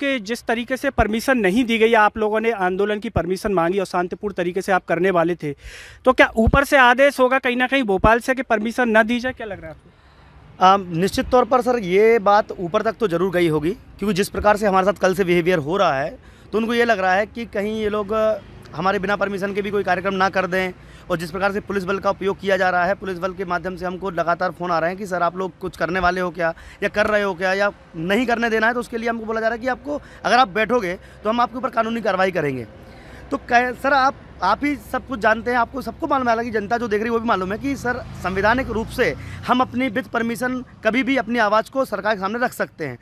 कि जिस तरीके से परमिशन नहीं दी गई आप लोगों ने आंदोलन की परमिशन मांगी और शांतिपूर्ण तरीके से आप करने वाले थे तो क्या ऊपर से आदेश होगा कहीं ना कहीं भोपाल से कि परमिशन ना दी जाए क्या लग रहा है आपको निश्चित तौर पर सर ये बात ऊपर तक तो ज़रूर गई होगी क्योंकि जिस प्रकार से हमारे साथ कल से बिहेवियर हो रहा है तो उनको ये लग रहा है कि कहीं ये लोग हमारे बिना परमिशन के भी कोई कार्यक्रम ना कर दें और जिस प्रकार से पुलिस बल का उपयोग किया जा रहा है पुलिस बल के माध्यम से हमको लगातार फ़ोन आ रहे हैं कि सर आप लोग कुछ करने वाले हो क्या या कर रहे हो क्या या नहीं करने देना है तो उसके लिए हमको बोला जा रहा है कि आपको अगर आप बैठोगे तो हम आपके ऊपर कानूनी कार्रवाई करेंगे तो कह सर आप आप ही सब कुछ जानते हैं आपको सबको मालूम है हालांकि जनता जो देख रही है वो भी मालूम है कि सर संवैधानिक रूप से हम अपनी विथ परमिशन कभी भी अपनी आवाज़ को सरकार के सामने रख सकते हैं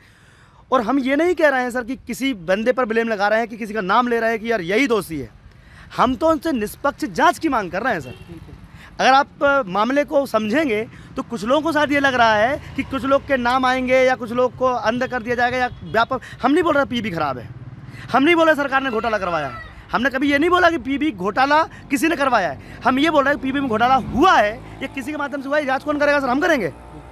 और हम ये नहीं कह रहे हैं सर कि किसी बंदे पर ब्लेम लगा रहे हैं कि किसी का नाम ले रहे हैं कि यार यही दोषी है हम तो उनसे निष्पक्ष जांच की मांग कर रहे हैं सर अगर आप मामले को समझेंगे तो कुछ लोगों को शायद ये लग रहा है कि कुछ लोग के नाम आएंगे या कुछ लोग को अंध कर दिया जाएगा या व्यापक हम नहीं बोल रहे पी खराब है हम नहीं बोल रहे सरकार ने घोटाला करवाया है हमने कभी ये नहीं बोला कि पीबी घोटाला किसी ने करवाया है हम ये बोल रहे हैं पीबी में घोटाला हुआ है या किसी के माध्यम से हुआ है जाँच कौन करेगा सर हम करेंगे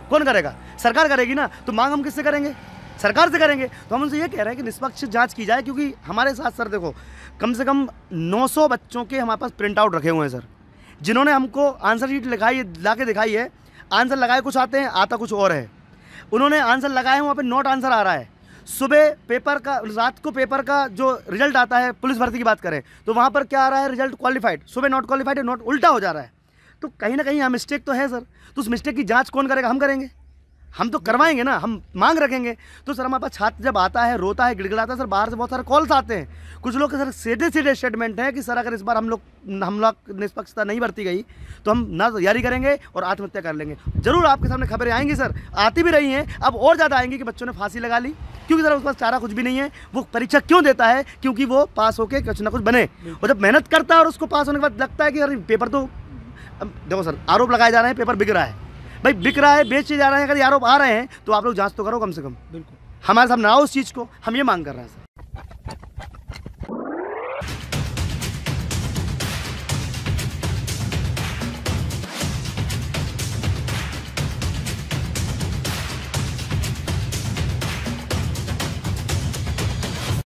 कौन करेगा सरकार करेगी ना तो मांग हम किससे करेंगे सरकार से करेंगे तो हम उनसे ये कह रहे हैं कि निष्पक्ष जाँच की जाए क्योंकि हमारे साथ सर देखो कम से कम 900 बच्चों के हमारे पास प्रिंट आउट रखे हुए हैं सर जिन्होंने हमको आंसर शीट लिखाई ला के दिखाई है आंसर लगाए कुछ आते हैं आता कुछ और है उन्होंने आंसर लगाए वहाँ पर नोट आंसर आ रहा है सुबह पेपर का रात को पेपर का जो रिजल्ट आता है पुलिस भर्ती की बात करें तो वहाँ पर क्या आ रहा है रिजल्ट क्वालिफाइड सुबह नॉट क्वालिफाइड नॉट उल्टा हो जा रहा है तो कहीं ना कहीं यहाँ मिस्टेक तो है सर तो उस मिस्टेक की जांच कौन करेगा हम करेंगे हम तो करवाएंगे ना हम मांग रखेंगे तो सर हमारे पास छात्र जब आता है रोता है गिड़गिड़ाता है सर बाहर से बहुत सारे कॉल्स आते हैं कुछ लोग के सर सीधे सीधे स्टेटमेंट है कि सर अगर इस बार हम लोग हम लोग निष्पक्षता नहीं बरती गई तो हम ना तैयारी करेंगे और आत्महत्या कर लेंगे ज़रूर आपके सामने खबरें आएंगी सर आती भी रही हैं अब और ज़्यादा आएंगी कि बच्चों ने फांसी लगा ली क्योंकि सर उसके पास चारा कुछ भी नहीं है वो परीक्षा क्यों देता है क्योंकि वो पास होकर कुछ ना कुछ बने और जब मेहनत करता है और उसको पास होने के बाद लगता है कि सर पेपर तो देखो सर आरोप लगाए जा रहे हैं पेपर बिगड़ा रहा है भाई बिक रहा है बेचे जा रहे हैं अगर आरोप आ रहे हैं तो आप लोग जाँच तो करो कम से कम बिल्कुल हमारे साथ ना उस चीज़ को हम ये मांग कर रहे हैं सर